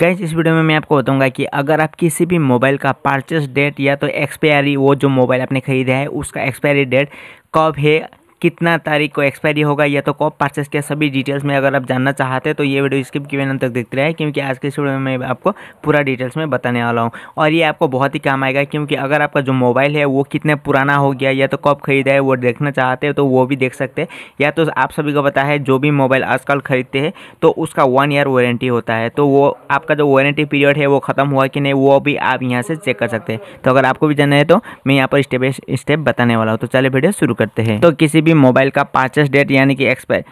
gas इस video में मैं आपको बताऊंगा कि अगर आप किसी भी मोबाइल का परचेस डेट या तो एक्सपायरी वो जो मोबाइल आपने खरीदा है उसका एक्सपायरी डेट कब है कितना तारीख को एक्सपायरी होगा या तो कॉप पार्सेस के सभी डिटेल्स में अगर आप जानना चाहते हैं तो ये वीडियो स्किप किए अंत तक देखते रहे क्योंकि आज के इस वीडियो में मैं आपको पूरा डिटेल्स में बताने वाला हूँ और ये आपको बहुत ही काम आएगा क्योंकि अगर आपका जो मोबाइल है वो कितने पुराना हो गया या तो कब खरीदा है वो देखना चाहते हो तो वो भी देख सकते हैं या तो आप सभी को पता है जो भी मोबाइल आजकल खरीदते हैं तो उसका वन ईयर वारंटी होता है तो वो आपका जो वारंटी पीरियड है वो ख़त्म हुआ कि नहीं वो भी आप यहाँ से चेक कर सकते हैं तो अगर आपको भी जानना है तो मैं यहाँ पर स्टेप बाई स्टेप बताने वाला हूँ तो चले वीडियो शुरू करते हैं तो किसी भी भी मोबाइल का पार्चेस डेट यानी कि एक्सपायर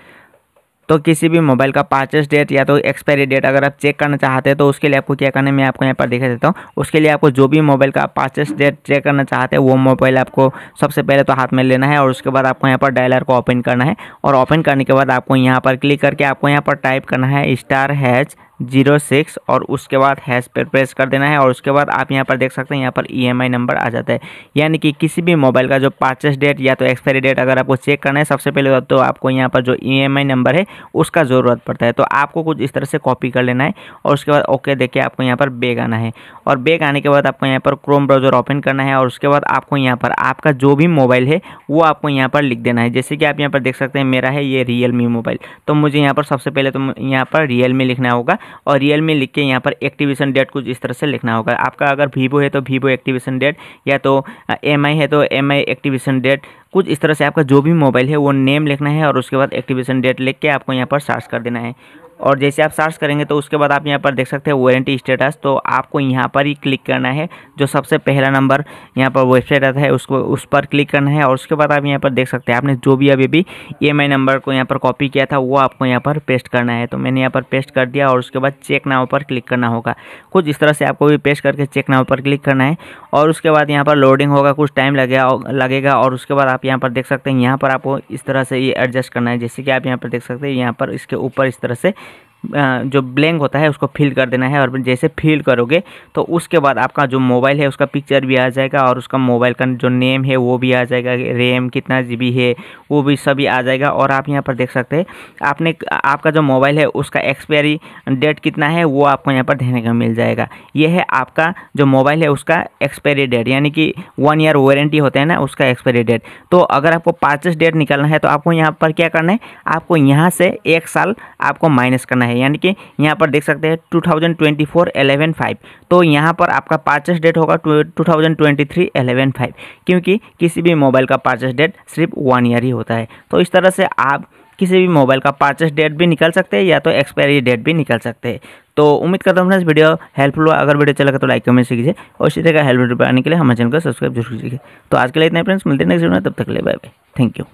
तो किसी भी मोबाइल का पार्चेस डेट या तो एक्सपायरी डेट अगर आप चेक करना चाहते हैं तो उसके लिए आपको क्या करना है मैं आपको यहाँ पर दिखा देता हूँ उसके लिए आपको जो भी मोबाइल का पार्चेस डेट चेक करना चाहते हैं वो मोबाइल आपको सबसे पहले तो हाथ में लेना है और उसके बाद आपको यहाँ पर डायलर को ओपन करना है और ओपन करने के बाद आपको यहाँ पर क्लिक करके आपको यहाँ पर टाइप करना है स्टार हैच जीरो सिक्स और उसके बाद हैश पर प्रेस कर देना है और उसके बाद आप यहाँ पर देख सकते हैं यहाँ पर ईएमआई नंबर आ जाता है यानी कि किसी भी मोबाइल का जो पार्चेस डेट या तो एक्सपायरी डेट अगर आपको चेक करना है सबसे पहले तो आपको यहाँ पर जो ईएमआई नंबर है उसका ज़रूरत पड़ता है तो आपको कुछ इस तरह से कॉपी कर लेना है और उसके बाद ओके देखिए आपको यहाँ पर बेग आना है और बेग आने के बाद आपको यहाँ पर क्रोम ब्राउजर ओपन करना है और उसके बाद आपको यहाँ पर आपका जो भी मोबाइल है वो आपको यहाँ पर लिख देना है जैसे कि आप यहाँ पर देख सकते हैं मेरा है ये रियल मोबाइल तो मुझे यहाँ पर सबसे पहले तो यहाँ पर रियल लिखना होगा और रियल मी लिख के यहाँ पर एक्टिवेशन डेट कुछ इस तरह से लिखना होगा आपका अगर वीवो है तो वीवो एक्टिवेशन डेट या तो एम है तो एम एक्टिवेशन डेट कुछ इस तरह से आपका जो भी मोबाइल है वो नेम लिखना है और उसके बाद एक्टिवेशन डेट लिख के आपको यहाँ पर सर्च कर देना है और जैसे आप सर्च करेंगे तो उसके बाद आप यहाँ पर देख सकते हैं वारंटी स्टेटस तो आपको यहाँ पर ही क्लिक करना है जो सबसे पहला नंबर यहाँ पर वेबसाइट आता है उसको उस पर क्लिक करना है और उसके बाद आप यहाँ पर देख सकते हैं आपने जो भी अभी भी ई नंबर को यहाँ पर कॉपी किया था वो आपको यहाँ पर पेस्ट करना है तो मैंने यहाँ पर पेस्ट कर दिया और उसके बाद चेक नाव पर क्लिक करना होगा कुछ इस तरह से आपको भी पेस्ट करके चेक नाव पर क्लिक करना है और उसके बाद यहाँ पर लोडिंग होगा कुछ टाइम लगेगा लगेगा और उसके बाद आप यहाँ पर देख सकते हैं यहाँ पर आपको इस तरह से ये एडजस्ट करना है जैसे कि आप यहाँ पर देख सकते हैं यहाँ पर इसके ऊपर इस तरह से जो ब्लैंक होता है उसको फिल कर देना है और जैसे फिल करोगे तो उसके बाद आपका जो मोबाइल है उसका पिक्चर भी आ जाएगा और उसका मोबाइल का जो नेम है वो भी आ जाएगा रैम कितना जी है वो भी सभी आ जाएगा और आप यहाँ पर देख सकते हैं आपने आपका जो मोबाइल है उसका एक्सपायरी डेट कितना है वो आपको यहाँ पर देखने को मिल जाएगा ये है आपका जो मोबाइल है उसका एक्सपायरी डेट यानी कि वन ईयर वारंटी होता है ना उसका एक्सपायरी डेट तो अगर आपको परचेस डेट निकालना है तो आपको यहाँ पर क्या करना है आपको यहाँ से एक साल आपको माइनस करना है है यानी कि यहाँ पर देख सकते हैं two thousand twenty four eleven five तो यहाँ पर आपका पार्चेस डेट होगा two thousand twenty three eleven five क्योंकि किसी भी मोबाइल का पार्चेस डेट सिर्फ वन ईयर ही होता है तो इस तरह से आप किसी भी मोबाइल का पार्चेस डेट भी निकल सकते हैं या तो एक्सपायरी डेट भी निकल सकते हैं तो उम्मीद करता हूँ फ्रेंड्स वीडियो हेल्पफुल हुआ अगर वीडियो चला अच्छा तो लाइक कमेंट कीजिए और इसी तरह का हेल्प वीडियो के लिए हमारे चैनल को सब्सक्राइब जरूर कीजिए तो आज के लिए इतना फ्रेंड्स मिलते हैं नेक्स्ट वीडियो में तब तक ले बाय बाय थैंक यू